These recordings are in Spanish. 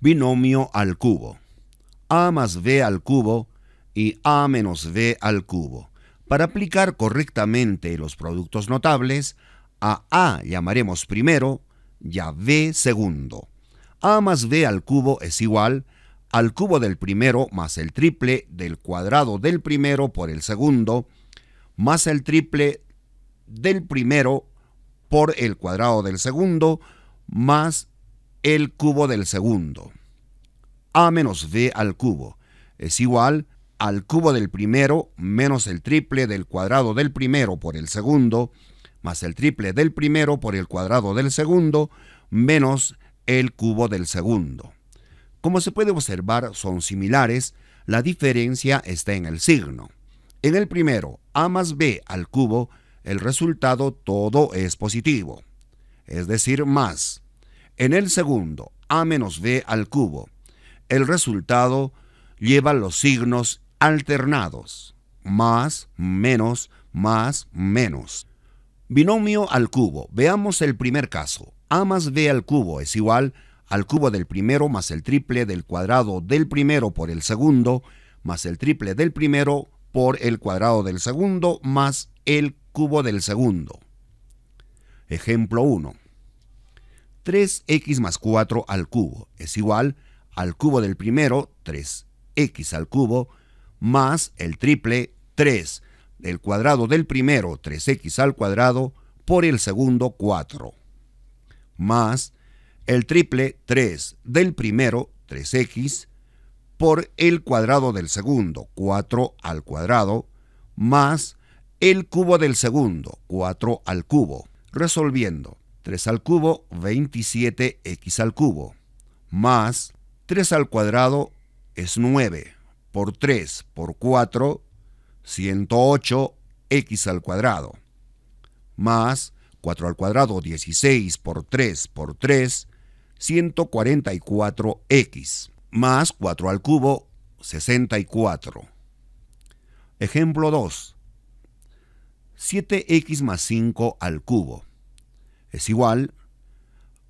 binomio al cubo. A más B al cubo y A menos B al cubo. Para aplicar correctamente los productos notables, a A llamaremos primero y a B segundo. A más B al cubo es igual a al cubo del primero más el triple del cuadrado del primero por el segundo más el triple del primero por el cuadrado del segundo más el cubo del segundo. A menos b al cubo es igual al cubo del primero menos el triple del cuadrado del primero por el segundo más el triple del primero por el cuadrado del segundo menos el cubo del segundo. Como se puede observar, son similares, la diferencia está en el signo. En el primero, a más b al cubo, el resultado todo es positivo, es decir, más. En el segundo, a menos b al cubo, el resultado lleva los signos alternados, más, menos, más, menos. Binomio al cubo. Veamos el primer caso. A más b al cubo es igual a al cubo del primero más el triple del cuadrado del primero por el segundo, más el triple del primero por el cuadrado del segundo, más el cubo del segundo. Ejemplo 1. 3x más 4 al cubo es igual al cubo del primero, 3x al cubo, más el triple 3 del cuadrado del primero, 3x al cuadrado, por el segundo, 4, más el triple 3 del primero, 3x, por el cuadrado del segundo, 4 al cuadrado, más el cubo del segundo, 4 al cubo, resolviendo 3 al cubo, 27x al cubo, más 3 al cuadrado es 9, por 3 por 4, 108x al cuadrado, más 4 al cuadrado, 16 por 3 por 3, 144x más 4 al cubo 64. Ejemplo 2. 7x más 5 al cubo es igual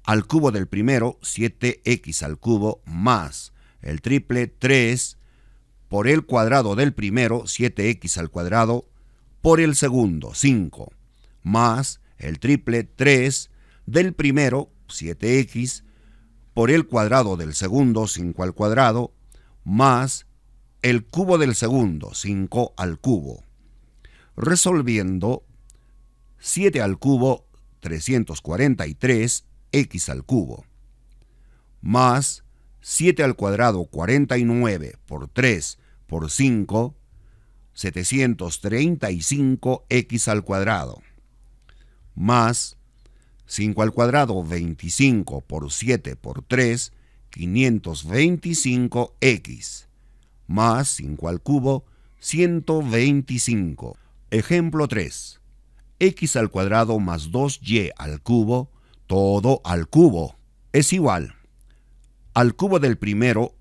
al cubo del primero 7x al cubo más el triple 3 por el cuadrado del primero 7x al cuadrado por el segundo 5 más el triple 3 del primero 7x por el cuadrado del segundo, 5 al cuadrado, más el cubo del segundo, 5 al cubo, resolviendo 7 al cubo, 343, x al cubo, más 7 al cuadrado, 49, por 3, por 5, 735x al cuadrado, más 5 al cuadrado, 25 por 7 por 3, 525x, más 5 al cubo, 125. Ejemplo 3. x al cuadrado más 2y al cubo, todo al cubo, es igual al cubo del primero,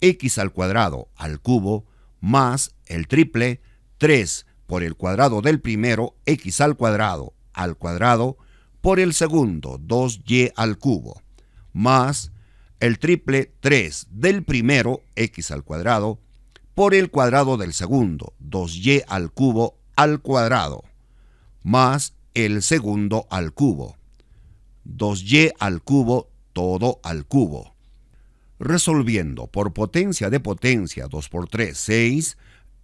x al cuadrado al cubo, más el triple, 3 por el cuadrado del primero, x al cuadrado al cuadrado, por el segundo, 2y al cubo, más el triple 3 del primero, x al cuadrado, por el cuadrado del segundo, 2y al cubo al cuadrado, más el segundo al cubo, 2y al cubo, todo al cubo. Resolviendo por potencia de potencia 2 por 3, 6,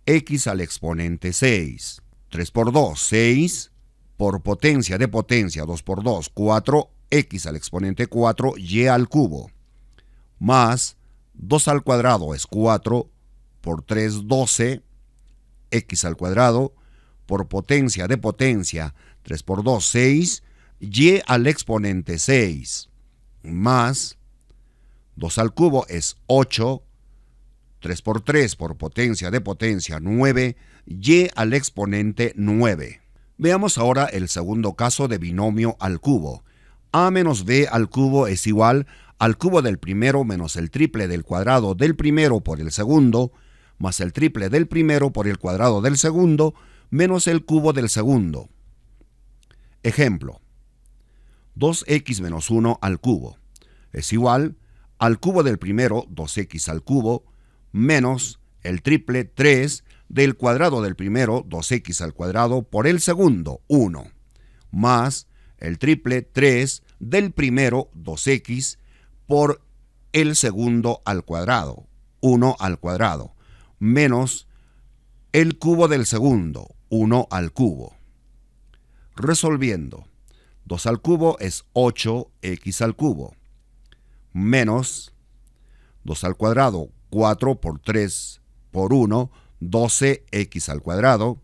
x al exponente 6, 3 por 2, 6, por potencia de potencia 2 por 2, 4x al exponente 4, y al cubo, más 2 al cuadrado es 4 por 3, 12, x al cuadrado, por potencia de potencia 3 por 2, 6, y al exponente 6, más 2 al cubo es 8, 3 por 3 por potencia de potencia 9, y al exponente 9. Veamos ahora el segundo caso de binomio al cubo. A menos B al cubo es igual al cubo del primero menos el triple del cuadrado del primero por el segundo, más el triple del primero por el cuadrado del segundo, menos el cubo del segundo. Ejemplo. 2x menos 1 al cubo es igual al cubo del primero, 2x al cubo, menos el triple 3 del cuadrado del primero, 2x al cuadrado, por el segundo, 1, más el triple 3 del primero, 2x, por el segundo al cuadrado, 1 al cuadrado, menos el cubo del segundo, 1 al cubo. Resolviendo, 2 al cubo es 8x al cubo, menos 2 al cuadrado, 4 por 3 por 1, 12x al cuadrado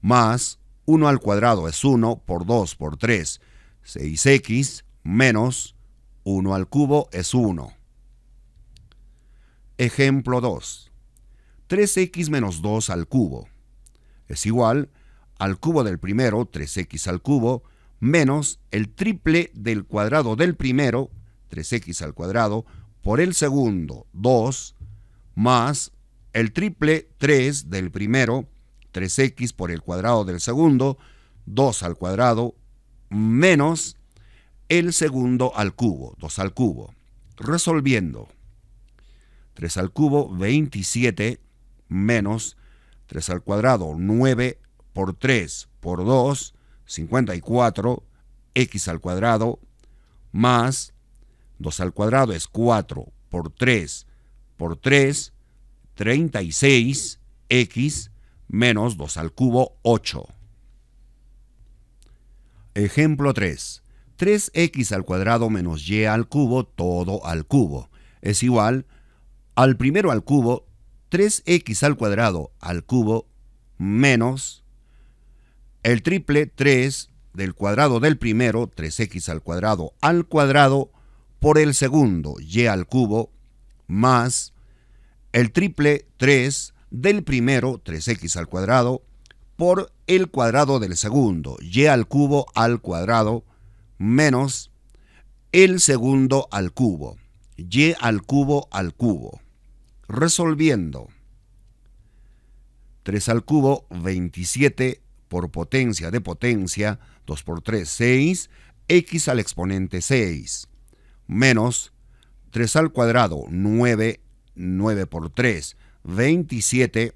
más 1 al cuadrado es 1 por 2 por 3, 6x menos 1 al cubo es 1. Ejemplo 2. 3x menos 2 al cubo es igual al cubo del primero, 3x al cubo, menos el triple del cuadrado del primero, 3x al cuadrado, por el segundo, 2, más el triple 3 del primero, 3x por el cuadrado del segundo, 2 al cuadrado, menos el segundo al cubo, 2 al cubo. Resolviendo, 3 al cubo, 27, menos 3 al cuadrado, 9 por 3 por 2, 54, x al cuadrado, más 2 al cuadrado es 4 por 3 por 3, 36x menos 2 al cubo 8. Ejemplo 3. 3x al cuadrado menos y al cubo todo al cubo es igual al primero al cubo 3x al cuadrado al cubo menos el triple 3 del cuadrado del primero 3x al cuadrado al cuadrado por el segundo y al cubo más el triple 3 del primero, 3x al cuadrado, por el cuadrado del segundo, y al cubo al cuadrado, menos el segundo al cubo, y al cubo al cubo. Resolviendo. 3 al cubo, 27 por potencia de potencia, 2 por 3, 6, x al exponente 6, menos 3 al cuadrado, 9 9 por 3, 27,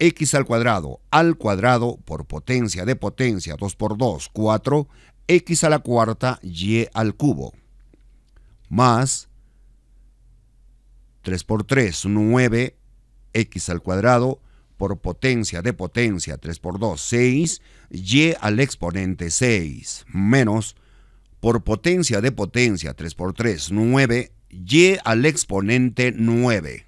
x al cuadrado al cuadrado por potencia de potencia, 2 por 2, 4, x a la cuarta, y al cubo, más 3 por 3, 9, x al cuadrado por potencia de potencia, 3 por 2, 6, y al exponente 6, menos por potencia de potencia, 3 por 3, 9, y al exponente 9.